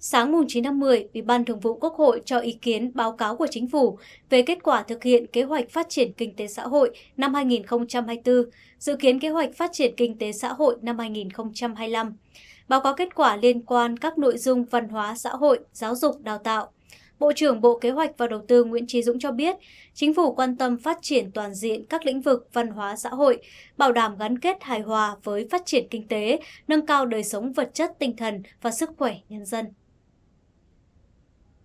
Sáng 9 tháng 10, Ủy ban Thường vụ Quốc hội cho ý kiến báo cáo của Chính phủ về kết quả thực hiện kế hoạch phát triển kinh tế xã hội năm 2024, dự kiến kế hoạch phát triển kinh tế xã hội năm 2025, báo cáo kết quả liên quan các nội dung văn hóa xã hội, giáo dục, đào tạo. Bộ trưởng Bộ Kế hoạch và Đầu tư Nguyễn Trí Dũng cho biết, chính phủ quan tâm phát triển toàn diện các lĩnh vực văn hóa xã hội, bảo đảm gắn kết hài hòa với phát triển kinh tế, nâng cao đời sống vật chất, tinh thần và sức khỏe nhân dân.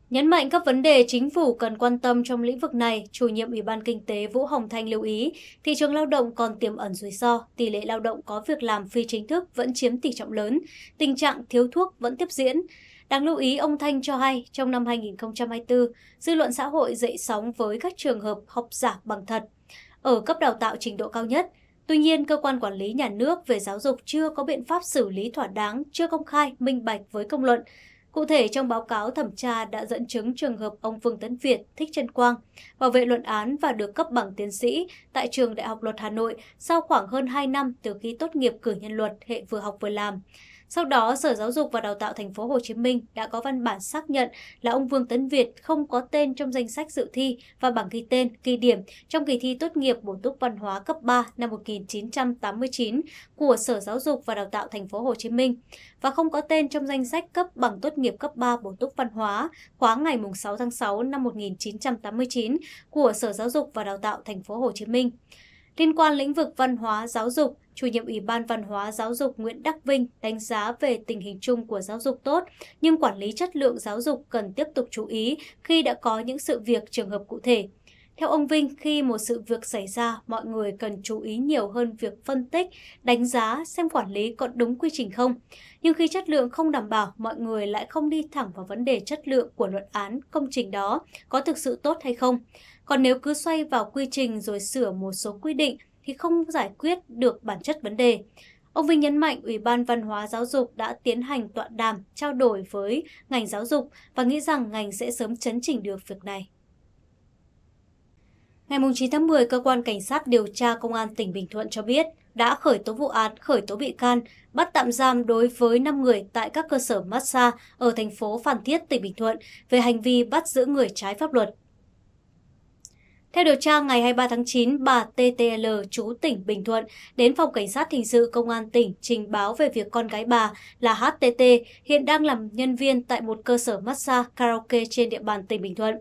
Nhấn mạnh các vấn đề chính phủ cần quan tâm trong lĩnh vực này, chủ nhiệm Ủy ban Kinh tế Vũ Hồng Thanh lưu ý, thị trường lao động còn tiềm ẩn rủi ro, tỷ lệ lao động có việc làm phi chính thức vẫn chiếm tỷ trọng lớn, tình trạng thiếu thuốc vẫn tiếp diễn. Đáng lưu ý, ông Thanh cho hay, trong năm 2024, dư luận xã hội dậy sóng với các trường hợp học giả bằng thật ở cấp đào tạo trình độ cao nhất. Tuy nhiên, cơ quan quản lý nhà nước về giáo dục chưa có biện pháp xử lý thỏa đáng, chưa công khai, minh bạch với công luận, Cụ thể, trong báo cáo thẩm tra đã dẫn chứng trường hợp ông Vương Tấn Việt thích chân quang, bảo vệ luận án và được cấp bằng tiến sĩ tại Trường Đại học Luật Hà Nội sau khoảng hơn 2 năm từ khi tốt nghiệp cử nhân luật hệ vừa học vừa làm. Sau đó, Sở Giáo dục và Đào tạo Thành phố Hồ Chí Minh đã có văn bản xác nhận là ông Vương Tấn Việt không có tên trong danh sách dự thi và bảng ghi tên, ghi điểm trong kỳ thi tốt nghiệp bổ túc văn hóa cấp 3 năm 1989 của Sở Giáo dục và Đào tạo Thành phố Hồ Chí Minh và không có tên trong danh sách cấp bằng tốt nghiệp cấp 3 bổ túc văn hóa khóa ngày 6 tháng 6 năm 1989 của Sở Giáo dục và Đào tạo Thành phố Hồ Chí Minh. Liên quan lĩnh vực văn hóa giáo dục, Chủ nhiệm Ủy ban Văn hóa Giáo dục Nguyễn Đắc Vinh đánh giá về tình hình chung của giáo dục tốt, nhưng quản lý chất lượng giáo dục cần tiếp tục chú ý khi đã có những sự việc trường hợp cụ thể. Theo ông Vinh, khi một sự việc xảy ra, mọi người cần chú ý nhiều hơn việc phân tích, đánh giá xem quản lý có đúng quy trình không. Nhưng khi chất lượng không đảm bảo, mọi người lại không đi thẳng vào vấn đề chất lượng của luận án, công trình đó có thực sự tốt hay không. Còn nếu cứ xoay vào quy trình rồi sửa một số quy định thì không giải quyết được bản chất vấn đề. Ông Vinh nhấn mạnh Ủy ban Văn hóa Giáo dục đã tiến hành tọa đàm trao đổi với ngành giáo dục và nghĩ rằng ngành sẽ sớm chấn chỉnh được việc này. Ngày 9 tháng 10, Cơ quan Cảnh sát điều tra Công an tỉnh Bình Thuận cho biết đã khởi tố vụ án, khởi tố bị can, bắt tạm giam đối với 5 người tại các cơ sở massage ở thành phố Phan Thiết, tỉnh Bình Thuận về hành vi bắt giữ người trái pháp luật. Theo điều tra, ngày 23 tháng 9, bà TTL chú tỉnh Bình Thuận đến Phòng Cảnh sát Hình sự Công an tỉnh trình báo về việc con gái bà là HTT hiện đang làm nhân viên tại một cơ sở massage karaoke trên địa bàn tỉnh Bình Thuận.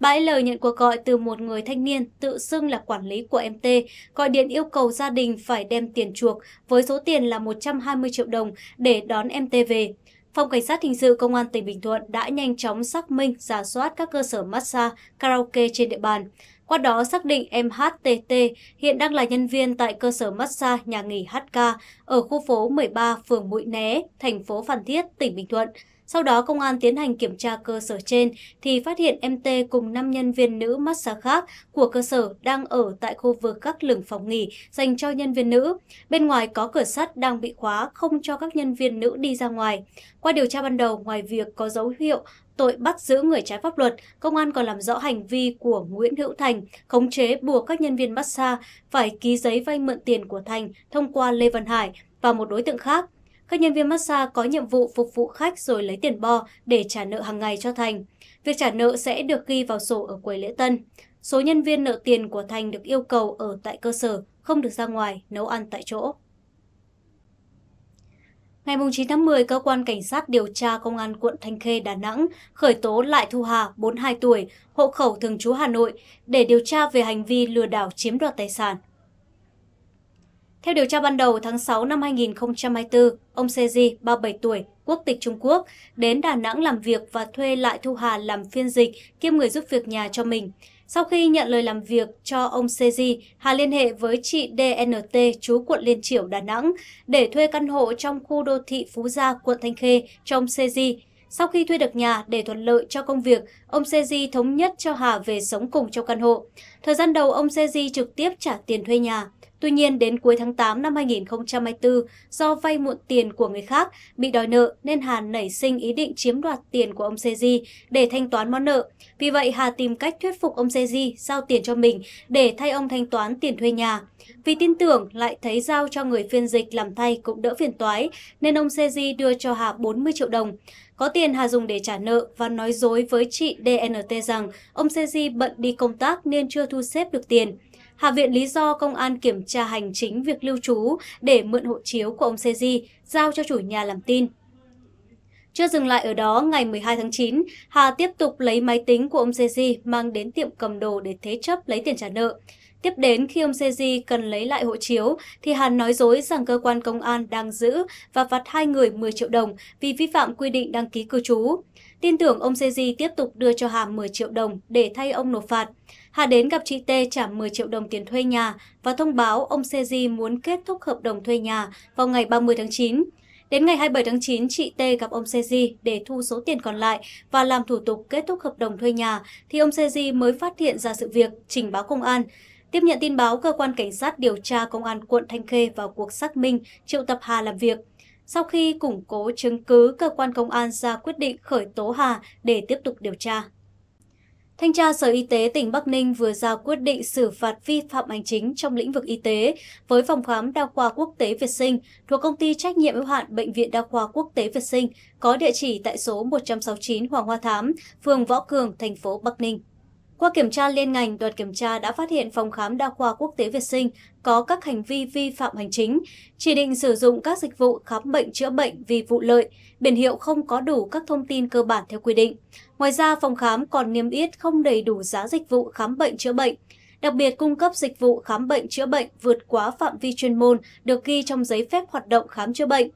Bà L nhận cuộc gọi từ một người thanh niên tự xưng là quản lý của MT, gọi điện yêu cầu gia đình phải đem tiền chuộc với số tiền là 120 triệu đồng để đón MT về. Phòng Cảnh sát Hình sự Công an tỉnh Bình Thuận đã nhanh chóng xác minh, giả soát các cơ sở massage, karaoke trên địa bàn. Qua đó xác định em HTT hiện đang là nhân viên tại cơ sở massage nhà nghỉ HK ở khu phố 13, phường Mũi Né, thành phố Phan Thiết, tỉnh Bình Thuận. Sau đó, công an tiến hành kiểm tra cơ sở trên thì phát hiện MT cùng 5 nhân viên nữ massage khác của cơ sở đang ở tại khu vực các lửng phòng nghỉ dành cho nhân viên nữ. Bên ngoài có cửa sắt đang bị khóa không cho các nhân viên nữ đi ra ngoài. Qua điều tra ban đầu, ngoài việc có dấu hiệu tội bắt giữ người trái pháp luật, công an còn làm rõ hành vi của Nguyễn Hữu Thành khống chế buộc các nhân viên massage phải ký giấy vay mượn tiền của Thành thông qua Lê Văn Hải và một đối tượng khác. Các nhân viên massage có nhiệm vụ phục vụ khách rồi lấy tiền bo để trả nợ hàng ngày cho Thành. Việc trả nợ sẽ được ghi vào sổ ở quầy lễ tân. Số nhân viên nợ tiền của Thành được yêu cầu ở tại cơ sở, không được ra ngoài, nấu ăn tại chỗ. Ngày 9 tháng 10, cơ quan cảnh sát điều tra công an quận Thanh Khê, Đà Nẵng khởi tố Lại Thu Hà, 42 tuổi, hộ khẩu thường trú Hà Nội để điều tra về hành vi lừa đảo chiếm đoạt tài sản. Theo điều tra ban đầu, tháng 6 năm 2024, ông Seji, 37 tuổi, quốc tịch Trung Quốc, đến Đà Nẵng làm việc và thuê lại Thu Hà làm phiên dịch kiêm người giúp việc nhà cho mình. Sau khi nhận lời làm việc cho ông Seji, Hà liên hệ với chị DNT chú quận Liên Triểu, Đà Nẵng để thuê căn hộ trong khu đô thị Phú Gia, quận Thanh Khê cho ông Seji. Sau khi thuê được nhà để thuận lợi cho công việc, ông Seji thống nhất cho Hà về sống cùng trong căn hộ. Thời gian đầu, ông Seji trực tiếp trả tiền thuê nhà. Tuy nhiên, đến cuối tháng 8 năm 2024, do vay muộn tiền của người khác, bị đòi nợ nên Hà nảy sinh ý định chiếm đoạt tiền của ông Seji để thanh toán món nợ. Vì vậy, Hà tìm cách thuyết phục ông Seji giao tiền cho mình để thay ông thanh toán tiền thuê nhà. Vì tin tưởng lại thấy giao cho người phiên dịch làm thay cũng đỡ phiền toái, nên ông Seji đưa cho Hà 40 triệu đồng. Có tiền Hà dùng để trả nợ và nói dối với chị DNT rằng ông Seji bận đi công tác nên chưa thu xếp được tiền. Hạ viện lý do công an kiểm tra hành chính việc lưu trú để mượn hộ chiếu của ông Seji giao cho chủ nhà làm tin. Chưa dừng lại ở đó, ngày 12 tháng 9, Hà tiếp tục lấy máy tính của ông Seji mang đến tiệm cầm đồ để thế chấp lấy tiền trả nợ. Tiếp đến, khi ông Seji cần lấy lại hộ chiếu, thì Hàn nói dối rằng cơ quan công an đang giữ và phạt hai người 10 triệu đồng vì vi phạm quy định đăng ký cư trú. Tin tưởng ông Seji tiếp tục đưa cho Hà 10 triệu đồng để thay ông nộp phạt. Hà đến gặp chị T trả 10 triệu đồng tiền thuê nhà và thông báo ông Seji muốn kết thúc hợp đồng thuê nhà vào ngày 30 tháng 9. Đến ngày 27 tháng 9, chị T gặp ông Seji để thu số tiền còn lại và làm thủ tục kết thúc hợp đồng thuê nhà, thì ông Seji mới phát hiện ra sự việc, trình báo công an. Tiếp nhận tin báo, cơ quan cảnh sát điều tra công an quận Thanh Khê vào cuộc xác minh, triệu tập Hà làm việc. Sau khi củng cố chứng cứ, cơ quan công an ra quyết định khởi tố Hà để tiếp tục điều tra. Thanh tra Sở Y tế tỉnh Bắc Ninh vừa ra quyết định xử phạt vi phạm hành chính trong lĩnh vực y tế với phòng khám đa khoa quốc tế Việt Sinh thuộc công ty trách nhiệm hữu hạn Bệnh viện Đa khoa Quốc tế Việt Sinh có địa chỉ tại số 169 Hoàng Hoa Thám, phường Võ Cường, thành phố Bắc Ninh. Qua kiểm tra liên ngành, đoàn kiểm tra đã phát hiện phòng khám đa khoa quốc tế Việt Sinh có các hành vi vi phạm hành chính, chỉ định sử dụng các dịch vụ khám bệnh chữa bệnh vì vụ lợi, biển hiệu không có đủ các thông tin cơ bản theo quy định. Ngoài ra, phòng khám còn niêm yết không đầy đủ giá dịch vụ khám bệnh chữa bệnh, đặc biệt cung cấp dịch vụ khám bệnh chữa bệnh vượt quá phạm vi chuyên môn được ghi trong giấy phép hoạt động khám chữa bệnh.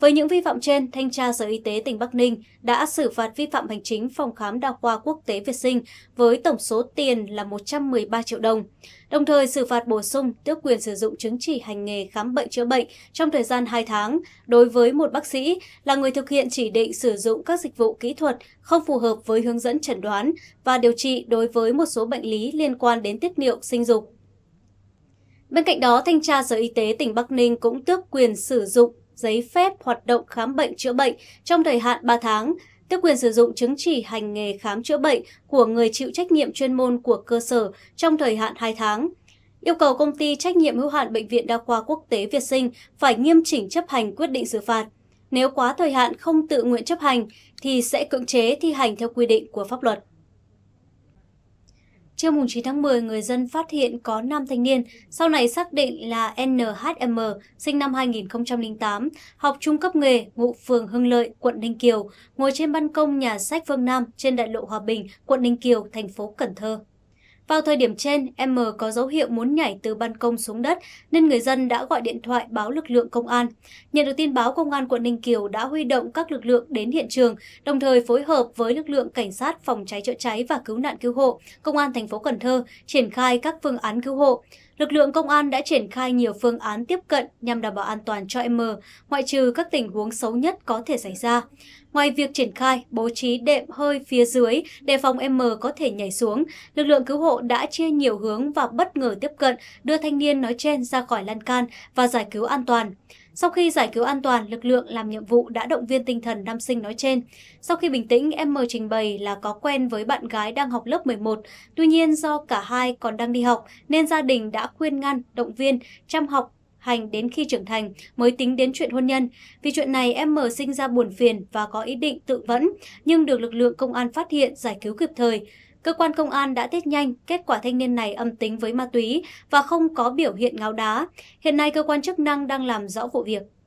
Với những vi phạm trên, Thanh tra Sở Y tế tỉnh Bắc Ninh đã xử phạt vi phạm hành chính phòng khám đa khoa quốc tế Việt Sinh với tổng số tiền là 113 triệu đồng, đồng thời xử phạt bổ sung tước quyền sử dụng chứng chỉ hành nghề khám bệnh chữa bệnh trong thời gian 2 tháng đối với một bác sĩ là người thực hiện chỉ định sử dụng các dịch vụ kỹ thuật không phù hợp với hướng dẫn chẩn đoán và điều trị đối với một số bệnh lý liên quan đến tiết niệu sinh dục. Bên cạnh đó, Thanh tra Sở Y tế tỉnh Bắc Ninh cũng tước quyền sử dụng giấy phép hoạt động khám bệnh chữa bệnh trong thời hạn 3 tháng, tước quyền sử dụng chứng chỉ hành nghề khám chữa bệnh của người chịu trách nhiệm chuyên môn của cơ sở trong thời hạn 2 tháng. Yêu cầu công ty trách nhiệm hữu hạn Bệnh viện Đa khoa Quốc tế Việt Sinh phải nghiêm chỉnh chấp hành quyết định xử phạt. Nếu quá thời hạn không tự nguyện chấp hành thì sẽ cưỡng chế thi hành theo quy định của pháp luật. Trưa mùng 9 tháng 10, người dân phát hiện có nam thanh niên, sau này xác định là NHM, sinh năm 2008, học trung cấp nghề, ngụ phường Hưng Lợi, quận Ninh Kiều, ngồi trên ban công nhà sách Phương Nam trên đại lộ Hòa Bình, quận Ninh Kiều, thành phố Cần Thơ. Vào thời điểm trên, M có dấu hiệu muốn nhảy từ ban công xuống đất nên người dân đã gọi điện thoại báo lực lượng công an. Nhận được tin báo, công an quận Ninh Kiều đã huy động các lực lượng đến hiện trường, đồng thời phối hợp với lực lượng cảnh sát phòng cháy chữa cháy và cứu nạn cứu hộ, công an thành phố Cần Thơ triển khai các phương án cứu hộ lực lượng công an đã triển khai nhiều phương án tiếp cận nhằm đảm bảo an toàn cho M, ngoại trừ các tình huống xấu nhất có thể xảy ra. Ngoài việc triển khai, bố trí đệm hơi phía dưới để phòng M có thể nhảy xuống, lực lượng cứu hộ đã chia nhiều hướng và bất ngờ tiếp cận, đưa thanh niên nói trên ra khỏi lan can và giải cứu an toàn. Sau khi giải cứu an toàn, lực lượng làm nhiệm vụ đã động viên tinh thần nam sinh nói trên. Sau khi bình tĩnh, em M trình bày là có quen với bạn gái đang học lớp 11. Tuy nhiên do cả hai còn đang đi học nên gia đình đã khuyên ngăn, động viên, chăm học hành đến khi trưởng thành mới tính đến chuyện hôn nhân. Vì chuyện này em M sinh ra buồn phiền và có ý định tự vẫn, nhưng được lực lượng công an phát hiện giải cứu kịp thời. Cơ quan công an đã test nhanh kết quả thanh niên này âm tính với ma túy và không có biểu hiện ngáo đá. Hiện nay cơ quan chức năng đang làm rõ vụ việc.